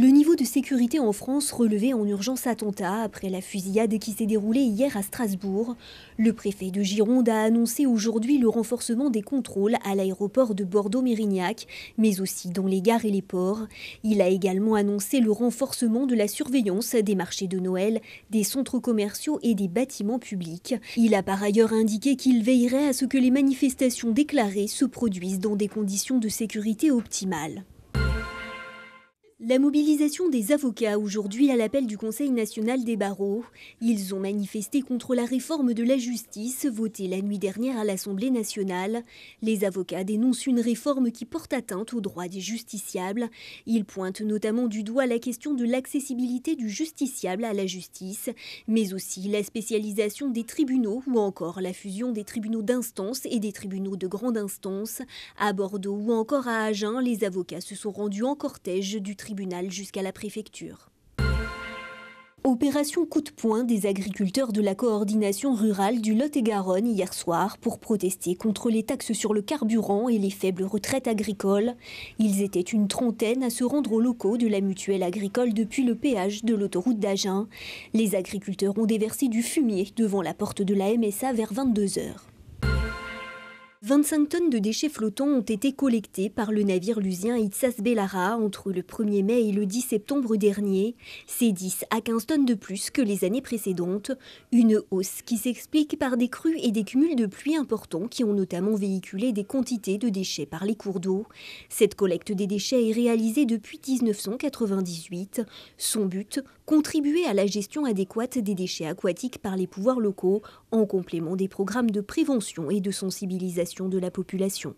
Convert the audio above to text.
Le niveau de sécurité en France relevé en urgence attentat après la fusillade qui s'est déroulée hier à Strasbourg. Le préfet de Gironde a annoncé aujourd'hui le renforcement des contrôles à l'aéroport de Bordeaux-Mérignac, mais aussi dans les gares et les ports. Il a également annoncé le renforcement de la surveillance des marchés de Noël, des centres commerciaux et des bâtiments publics. Il a par ailleurs indiqué qu'il veillerait à ce que les manifestations déclarées se produisent dans des conditions de sécurité optimales. La mobilisation des avocats aujourd'hui à l'appel du Conseil national des barreaux. Ils ont manifesté contre la réforme de la justice votée la nuit dernière à l'Assemblée nationale. Les avocats dénoncent une réforme qui porte atteinte aux droits des justiciables. Ils pointent notamment du doigt la question de l'accessibilité du justiciable à la justice, mais aussi la spécialisation des tribunaux ou encore la fusion des tribunaux d'instance et des tribunaux de grande instance. À Bordeaux ou encore à Agen, les avocats se sont rendus en cortège du tribunal jusqu'à la préfecture. Opération coup de poing des agriculteurs de la coordination rurale du Lot-et-Garonne hier soir pour protester contre les taxes sur le carburant et les faibles retraites agricoles. Ils étaient une trentaine à se rendre aux locaux de la mutuelle agricole depuis le péage de l'autoroute d'Agen. Les agriculteurs ont déversé du fumier devant la porte de la MSA vers 22 heures. 25 tonnes de déchets flottants ont été collectées par le navire lusien Itzas Bellara entre le 1er mai et le 10 septembre dernier. C'est 10 à 15 tonnes de plus que les années précédentes, une hausse qui s'explique par des crues et des cumuls de pluies importants qui ont notamment véhiculé des quantités de déchets par les cours d'eau. Cette collecte des déchets est réalisée depuis 1998. Son but, contribuer à la gestion adéquate des déchets aquatiques par les pouvoirs locaux en complément des programmes de prévention et de sensibilisation de la population.